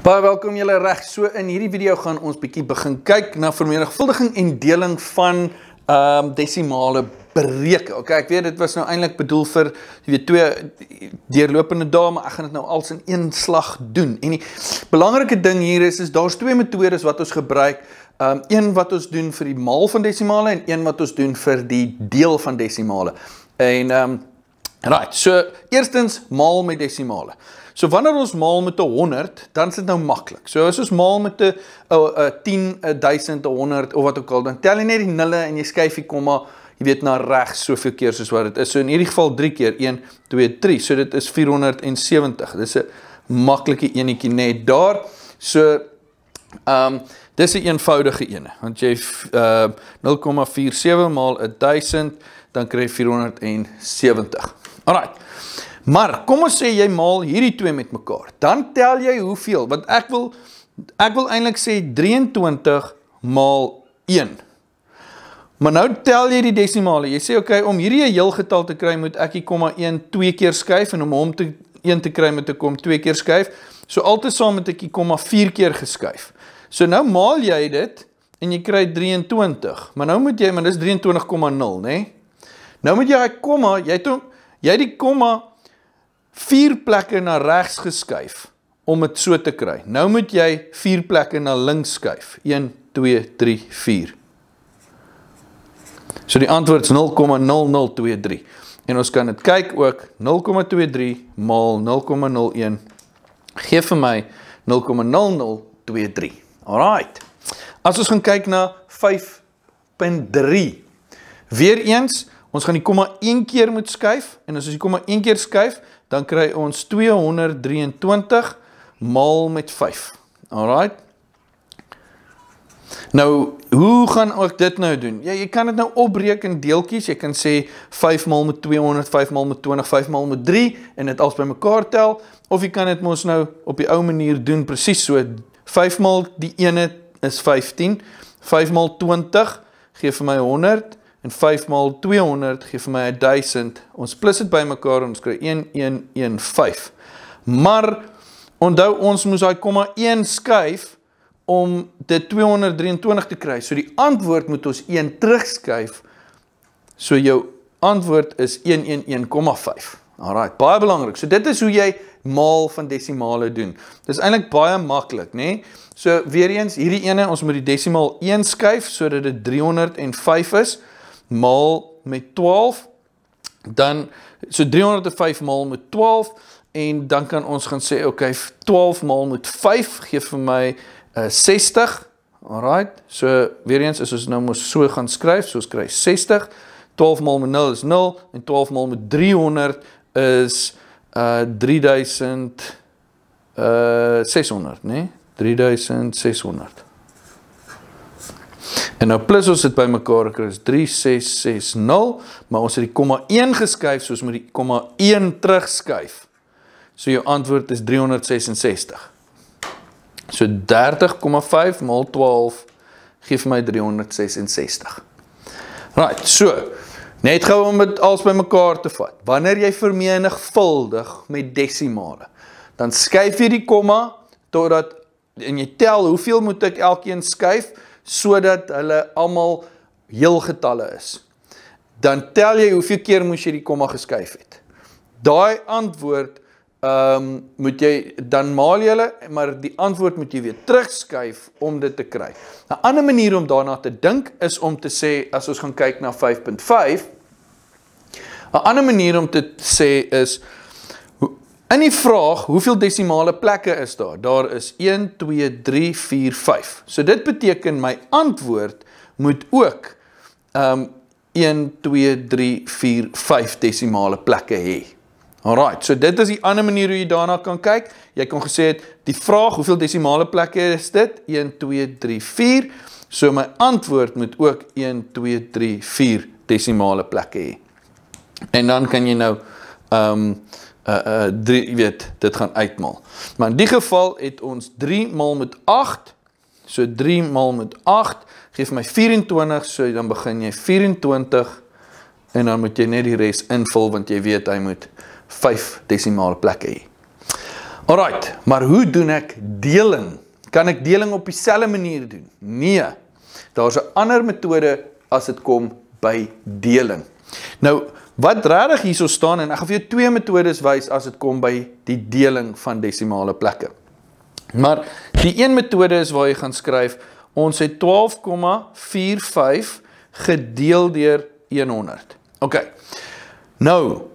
Baie welkom julle reg. So in hierdie video gaan ons bietjie begin kyk na vermenigvuldiging en deling van ehm um, desimale breuke. Okay, ek weet dit was nou eintlik bedoel vir jy weet twee deurlopende dae, maar ek gaan dit nou als in een slag doen. En die belangrike ding hier is is daar's twee metodes wat ons gebruik. Ehm um, een wat ons doen vir die maal van desimale en een wat ons doen vir die deel van desimale. En ehm um, right, so eerstens maal met desimale. So wanneer ons maal met 100, dan is dit nou maklik. So as ons maal met 'n 'n 10 'n 1000 'n 100 of wat ook al, dan tel jy net die nulle en jy skuif die komma, jy weet na reg soveel keer soos wat dit is. So in hierdie geval 3 keer, 1 2 3. So dit is 470. Dis 'n maklike enetjie net daar. So ehm um, dis 'n eenvoudige een. Want jy ehm, uh 0,47 maal 1000, dan kry jy 470. Alraai. Maar kom ons sê jy maal hierdie twee met mekaar. Dan tel jy hoeveel? Want ek wil ek wil eintlik sê 23 maal 1. Maar nou tel jy die desimale. Jy sê oké, okay, om hierdie heel getal te kry moet ek die komma 1 twee keer skuif en om hom te 1 te kry moet ek hom twee keer skuif. So altesaam moet ek die komma 4 keer geskuif. So nou maal jy dit en jy kry 23. Maar nou moet jy, maar dis 23,0, nê? Nee? Nou moet jy daai komma, jy het hom jy het die komma vier plekke na regs geskuif om dit so te kry. Nou moet jy vier plekke na links skuif. 1 2 3 4. So die antwoord is 0,0023. En ons kan dit kyk ook 0,23 maal 0,01 gee vir my 0,0023. Alraait. As ons gaan kyk na 5.3. Weereens, ons gaan die komma 1 keer moet skuif en as ons die komma 1 keer skuif, dan kry ons 223 maal met 5. Alraight. Nou, hoe gaan ek dit nou doen? Ja, jy kan dit nou opbreek in deeltjies. Jy kan sê 5 maal met 200, 5 maal met 20, 5 maal met 3 en dit als bymekaar tel of jy kan dit mos nou op die ou manier doen presies so 5 maal die 1 is 15, 5 maal 20 gee vir my en 5 maal 200 gee vir my 1000. Ons plus dit bymekaar en ons kry 1115. Maar onthou ons moes daai komma 1 skuif om dit 223 te kry. So die antwoord moet ons 1 terugskuif. So jou antwoord is 111,5. Alraai, baie belangrik. So dit is hoe jy maal van desimale doen. Dis eintlik baie maklik, nê? Nee? So weer eens, hierdie ene, ons moet die desimaal 1 skuif sodat dit 305 is. 305 maal met 12 dan so 305 maal met 12 en dan kan ons gaan sê okay 12 maal met 5 gee vir my uh, eh, 60. Alraight. So weer eens is ons nou mos so gaan skryf, so ons kry 60. 12 maal met 0 is 0 en 12 maal met 300 is uh 3000 uh 600, né? Nee? 3600. En nou plus ons dit bymekaar kry is 3660, maar ons het die komma 1 geskuif, soos met die komma 1 terugskuif. So jou antwoord is 366. So 30,5 maal 12 gee vir my 366. Right, so net gou om dit als bymekaar te vat. Wanneer jy vermenigvuldig met desimale, dan skuif jy die komma totdat en jy tel hoeveel moet ek elkeen skuif? sodat hulle almal heel getalle is. Dan tel jy hoeveel keer moes jy die komma geskuif het. Daai antwoord ehm um, moet jy dan maal jy hulle, maar die antwoord moet jy weer terugskuif om dit te kry. 'n Ander manier om daarna te dink is om te sê as ons gaan kyk na 5.5 'n Ander manier om te sê is In die vraag, hoeveel desimale plekke is daar? Daar is 1 2 3 4 5. So dit beteken my antwoord moet ook um 1 2 3 4 5 desimale plekke hê. Alrite, so dit is die ander manier hoe jy daarna kan kyk. Jy kon gesê het die vraag hoeveel desimale plekke is dit? 1 2 3 4. So my antwoord moet ook 1 2 3 4 desimale plekke hê. En dan kan jy nou um uh uh drie jy weet dit gaan uitmaal. Maar in die geval het ons 3 maal met 8 so 3 maal met 8 gee vir my 24 so dan begin jy 24 en dan moet jy net die res invul want jy weet hy moet 5 desimale plekke hê. Alrite, maar hoe doen ek deling? Kan ek deling op dieselfde manier doen? Nee. Daar's 'n ander metode as dit kom by deling. Nou Wat regtig hierso staan en ek gaan vir jou twee metodes wys as dit kom by die deling van desimale plekke. Maar die een metode is waar jy gaan skryf ons het 12,45 gedeel deur 100. OK. Nou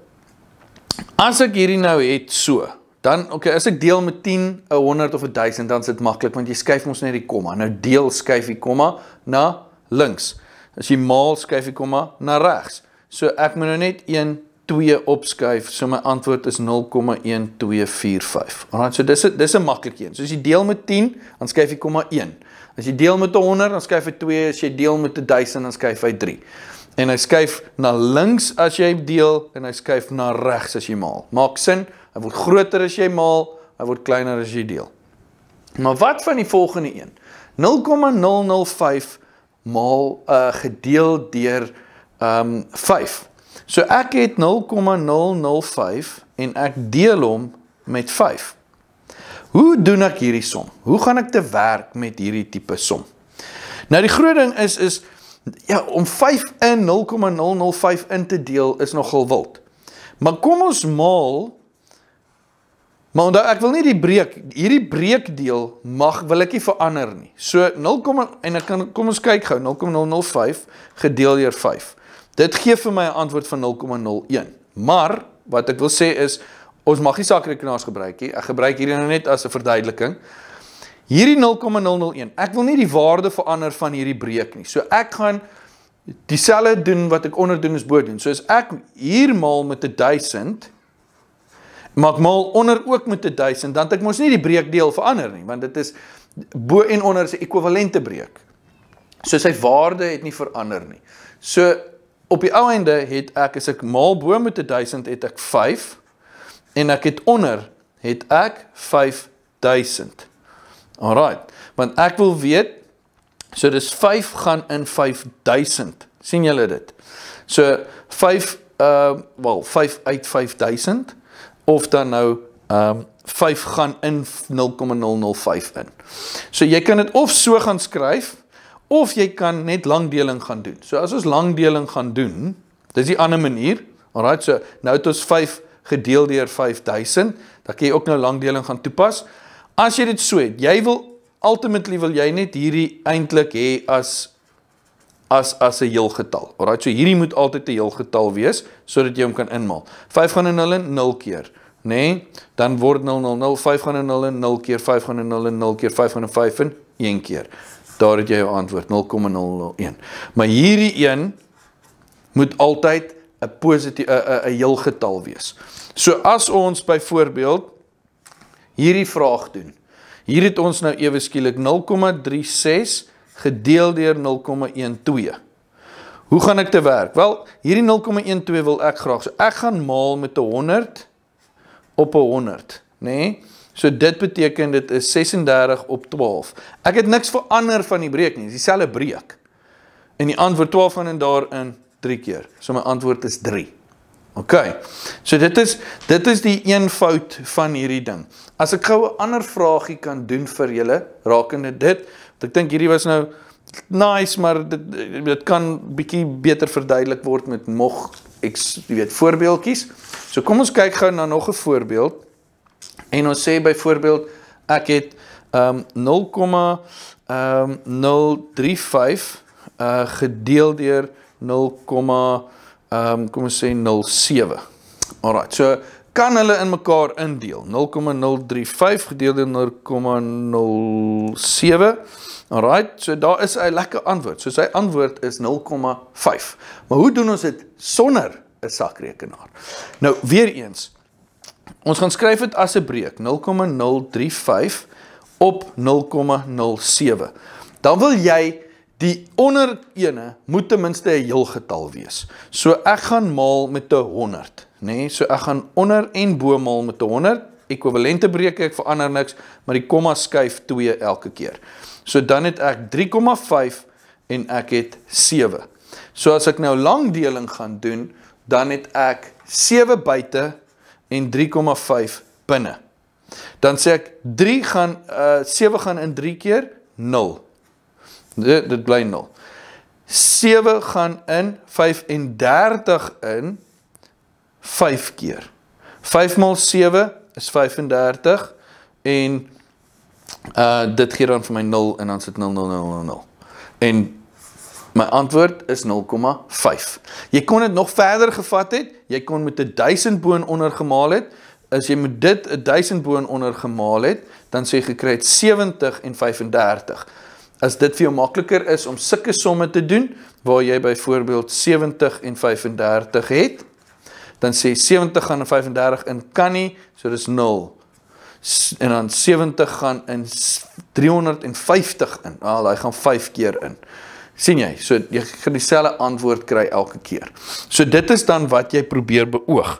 as ek hierdie nou het so, dan OK, as ek deel met 10, 'n 100 of 'n 1000, dan's dit maklik want jy skuif mos net die komma. Nou deel skuif die komma na links. As jy maal skuif die komma na regs. So ek moet nou net 1 2 opskuif. So my antwoord is 0,1245. Alraai, so dis dis 'n maklike een. So as jy deel met 10, dan skuif jy 0,1. As jy deel met 100, dan skuif jy 2. As jy deel met 1000, dan skuif jy 3. En hy skuif na links as jy deel en hy skuif na regs as jy maal. Maak sin? Hy word groter as jy maal, hy word kleiner as jy deel. Maar wat van die volgende een? 0,005 maal uh gedeel deur 0,005 um ehm, 5. So ek het 0,005 en ek deel hom met 5. Hoe doen ek hierdie som? Hoe gaan ek te werk met hierdie tipe som? Nou die groot ding is is ja, om 5 in 0,005 in te deel is nogal wild. Maar kom ons maal Maar onthou, ek wil nie die breek hierdie breekdeel mag wil ek nie verander nie. So 0, en ek kan kom ons kyk gou 0,005 gedeel deur Dit gee vir my 'n antwoord van 0,01. Maar wat ek wil sê is ons mag nie sakrekenaars gebruik nie. Ek gebruik hierdie nou net as 'n verduideliking. Hierdie 0,001. Ek wil nie die waarde verander van hierdie breek nie. So ek gaan dieselfde doen wat ek onder doen is bo doen. So as ek hier maal met 1000 maak maal onder ook met 1000, dan het ek mos nie die breekdeel verander nie, want dit is bo en onder is 'n ekwivalente breek. So sy waarde het nie verander nie. So op die ou einde het ek as ek maal bo met 1000 het ek 5 en ek het onder het ek 5000. Alraai. Want ek wil weet so dis 5 gaan in 5000. sien julle dit? So 5 uh wel 5 uit 5000 of dan nou um 5 gaan in 0,005 in. So jy kan dit of so gaan skryf 5 of jy kan net langdeling gaan doen. So as ons langdeling gaan doen, dis die ander manier. Alraai, so nou het ons 5 gedeel deur 5000, dan kan jy ook nou langdeling gaan toepas. As jy dit so het, jy wil ultimately wil jy net hierdie eintlik hê as as as 'n heel getal. Alraai, so hierdie moet altyd 'n heel getal wees sodat jy hom kan inmaal. 5 gaan 'n 0 en 0 keer, né? Nee, dan word 0 0 0 5 gaan 'n 0 en 0 keer 5 gaan 'n 0 en 0 keer 5 gaan 'n 5 en 1 keer. Daar het jy jou antwoord 0,001. Maar hierdie een moet altyd 'n positief 'n 'n heel getal wees. So as ons byvoorbeeld hierdie vraag doen. Hier het ons nou ewe skielik 0,36 gedeel deur 0,12. Hoe gaan ek te werk? Wel, hierdie 0,12 wil ek graag. So ek gaan maal met 'n 100 op 'n 100, nê? Nee? So dit beteken dit is 36 op 12. Ek het niks verander van die breek nie, dis dieselfde breek. En die antwoord 12 van en daarin 3 keer. So my antwoord is 3. OK. So dit is dit is die een fout van hierdie ding. As ek gou 'n ander vragie kan doen vir julle rakende dit, want ek dink hierdie was nou nice, maar dit dit kan bietjie beter verduidelik word met nog ek weet voorbeeldjies. So kom ons kyk gou na nog 'n voorbeeld. En ons sê byvoorbeeld ek het um 0,035 um, uh gedeel deur 0, um ehm, kom ons sê 07. Alraai. So kan hulle in mekaar indeel. 0,035 gedeel deur 0,07. Alraai. So daar is 'n lekker antwoord. So sy antwoord is 0,5. Maar hoe doen ons dit sonder 'n sakrekenaar? Nou weer eens Ons gaan skryf dit as 'n breek, 0,035 op 0,07. Dan wil jy die onder ene moet ten minste 'n heel getal wees. So ek gaan maal met 'n 100, nê? Nee? So ek gaan onder en bo maal met 'n 100. Ekwivalente breek ek verander niks, maar die komma skuif 2 elke keer. So dan het ek 3,5 en ek het 7. So as ek nou langdeling gaan doen, dan het ek 7 buite en 3,5 binne. Dan sê ek 3 gaan uh eh, 7 gaan in 3 keer 0. Dit dit bly 0. 7 gaan in 35 in 5 keer. 5 maal 7 is 35 en uh dit gee dan vir my 0 en dan sit 0 0 0 0. 0. En My antwoord is 0,5. Jy kon dit nog verder gevat het. Jy kon met 1000 boon onder gemaal het. As jy met dit 1000 boon onder gemaal het, dan sê jy gekry het 70 en 35. As dit vir jou makliker is om sulke somme te doen waar jy byvoorbeeld 70 en 35 het, dan sê 70 gaan 35 in kan nie, so dis 0 en dan 70 gaan in 350 in. Al, ah, hy gaan 5 keer in sien jy so jy gaan dieselfde antwoord kry elke keer so dit is dan wat jy probeer beoog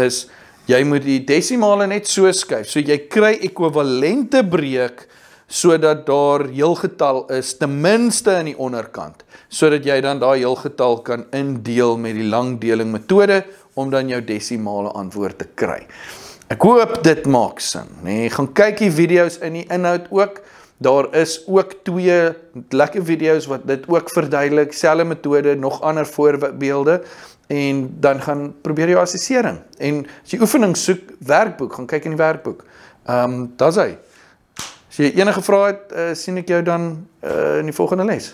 is jy moet die desimale net so skuif so jy kry ekwivalente breuk sodat daar heelgetal is ten minste aan die onderkant sodat jy dan daai heelgetal kan indeel met die langdeling metode om dan jou desimale antwoord te kry. Ek hoop dit maak sin. Nee, gaan kyk die video's in die inhoud ook. Daar is ook twee lekker video's wat dit ook verduidelik, selfe metode, nog ander voorbeelde en dan gaan probeer jou assessering. En as jy oefening soek, werkboek, gaan kyk in die werkboek. Ehm, um, daar's hy. As jy enige vrae het, uh, sien ek jou dan uh, in die volgende les.